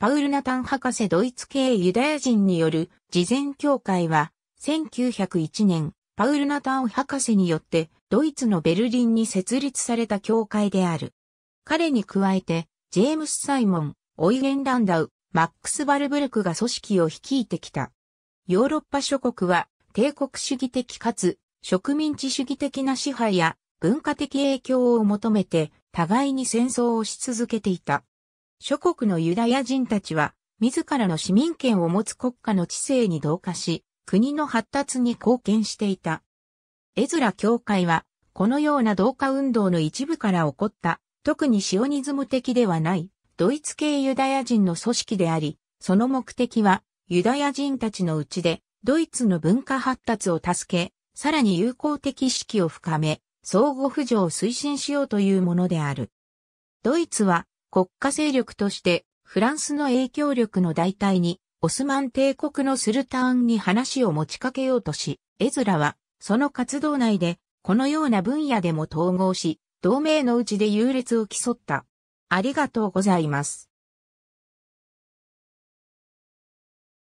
パウル・ナタン博士ドイツ系ユダヤ人による事前協会は、1901年、パウル・ナタン博士によって、ドイツのベルリンに設立された協会である。彼に加えて、ジェームス・サイモン、オイゲン・ランダウ、マックス・バルブルクが組織を率いてきた。ヨーロッパ諸国は、帝国主義的かつ、植民地主義的な支配や文化的影響を求めて、互いに戦争をし続けていた。諸国のユダヤ人たちは、自らの市民権を持つ国家の知性に同化し、国の発達に貢献していた。エズラ教会は、このような同化運動の一部から起こった、特にシオニズム的ではない、ドイツ系ユダヤ人の組織であり、その目的は、ユダヤ人たちのうちで、ドイツの文化発達を助け、さらに友好的意識を深め、相互扶助を推進しようというものである。ドイツは、国家勢力としてフランスの影響力の代替にオスマン帝国のスルターンに話を持ちかけようとし、エズラはその活動内でこのような分野でも統合し、同盟のうちで優劣を競った。ありがとうございます。